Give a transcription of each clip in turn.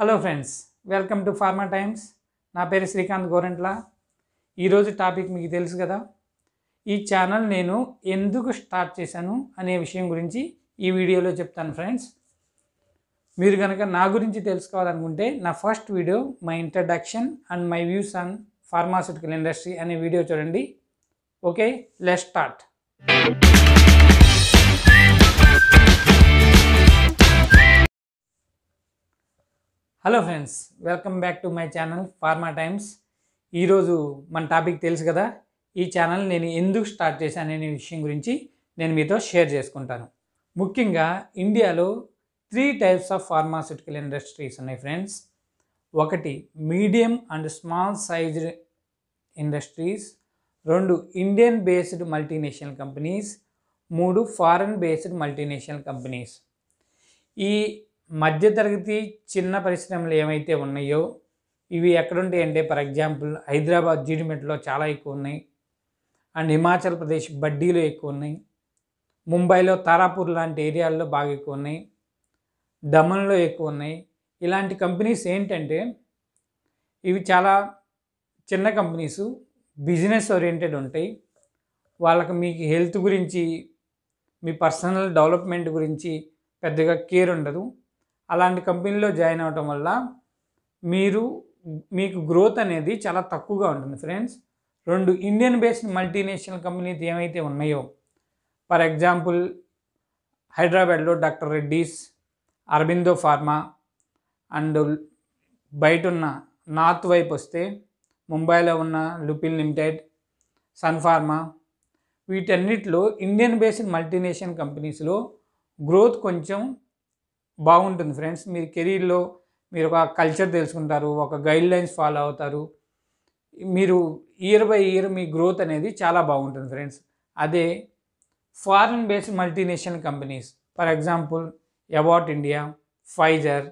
Hello friends welcome to pharma times నా పేరు శ్రీకాంత్ గోరెంట్ల ఈరోజు టాపిక్ మీకు తెలుసు కదా ఈ ఛానల్ నేను ఎందుకు స్టార్ట్ చేశాను అనే విషయం గురించి ఈ వీడియోలో చెప్తాను ఫ్రెండ్స్ మీరు కనుక నా గురించి తెలుసుకోవాలనుకుంటే నా first video my introduction and my views on pharmaceutical industry అనే వీడియో చూడండి okay let's start hello friends welcome back to my channel pharma times ఈరోజు మన టాపిక్ తెలుసు కదా ఈ ఛానల్ నేను ఎందుకు స్టార్ట్ చేశాను అనే విషయం గురించి నేను మీతో షేర్ చేసుకుంటాను ముఖ్యంగా ఇండియాలో three types of pharmaceutical industries ఉన్నాయి ఫ్రెండ్స్ ఒకటి medium and small sized industries రెండు ఇండియన్ బేస్డ్ మల్టీనేషనల్ కంపెనీస్ మూడు ఫారెన్ బేస్డ్ మల్టీనేషనల్ కంపెనీస్ ఈ మధ్యతరగతి చిన్న పరిశ్రమలు ఏమైతే ఉన్నాయో ఇవి ఎక్కడుంటాయి అంటే ఫర్ ఎగ్జాంపుల్ హైదరాబాద్ జీడిమెట్లో చాలా ఎక్కువ ఉన్నాయి అండ్ హిమాచల్ ప్రదేశ్ బడ్డీలో ఎక్కువ ఉన్నాయి ముంబైలో తారాపూర్ లాంటి ఏరియాల్లో బాగా ఎక్కువ ఉన్నాయి దమన్లో ఎక్కువ ఉన్నాయి ఇలాంటి కంపెనీస్ ఏంటంటే ఇవి చాలా చిన్న కంపెనీసు బిజినెస్ ఓరియంటెడ్ ఉంటాయి వాళ్ళకి మీకు హెల్త్ గురించి మీ పర్సనల్ డెవలప్మెంట్ గురించి పెద్దగా కేర్ ఉండదు అలాంటి కంపెనీలో జాయిన్ అవ్వటం వల్ల మీరు మీకు గ్రోత్ అనేది చాలా తక్కువగా ఉంటుంది ఫ్రెండ్స్ రెండు ఇండియన్ బేస్డ్ మల్టీనేషనల్ కంపెనీస్ ఏమైతే ఉన్నాయో ఫర్ ఎగ్జాంపుల్ హైదరాబాద్లో doctor Reddy's Aurobindo pharma and బయట ఉన్న నార్త్ వైపు వస్తే ముంబైలో ఉన్న లుపిన్ లిమిటెడ్ సన్ ఫార్మా వీటన్నిటిలో ఇండియన్ బేస్డ్ మల్టీనేషనల్ కంపెనీస్లో గ్రోత్ కొంచెం బాగుంటుంది ఫ్రెండ్స్ మీరు కెరీర్లో మీరు ఒక కల్చర్ తెలుసుకుంటారు ఒక గైడ్ లైన్స్ ఫాలో అవుతారు మీరు ఇయర్ బై ఇయర్ మీ గ్రోత్ అనేది చాలా బాగుంటుంది ఫ్రెండ్స్ అదే foreign based multinational companies for example Abbott India Pfizer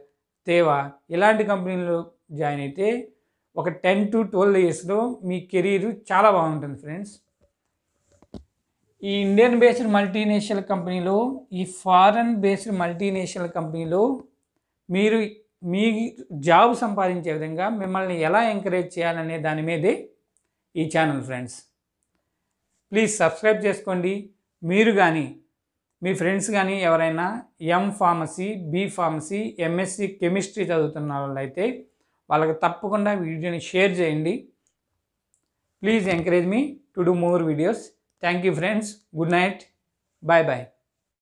Teva ఇలాంటి కంపెనీలు జాయిన్ అయితే ఒక టెన్ టు ట్వెల్వ్ ఇయర్స్లో మీ కెరీరు చాలా బాగుంటుంది ఫ్రెండ్స్ ఈ ఇండియన్ బేస్డ్ మల్టీనేషనల్ కంపెనీలో ఈ ఫారెన్ బేస్డ్ మల్టీనేషనల్ కంపెనీలో మీరు మీ జాబ్ సంపాదించే విధంగా మిమ్మల్ని ఎలా ఎంకరేజ్ చేయాలనే దాని మీదే ఈ ఛానల్ ఫ్రెండ్స్ ప్లీజ్ సబ్స్క్రైబ్ చేసుకోండి మీరు కానీ మీ ఫ్రెండ్స్ కానీ ఎవరైనా M pharmacy B pharmacy MSc chemistry చదువుతున్న వాళ్ళు అయితే వాళ్ళకి తప్పకుండా వీడియోని షేర్ చేయండి please encourage me to do more videos Thank you friends. Good night. Bye bye.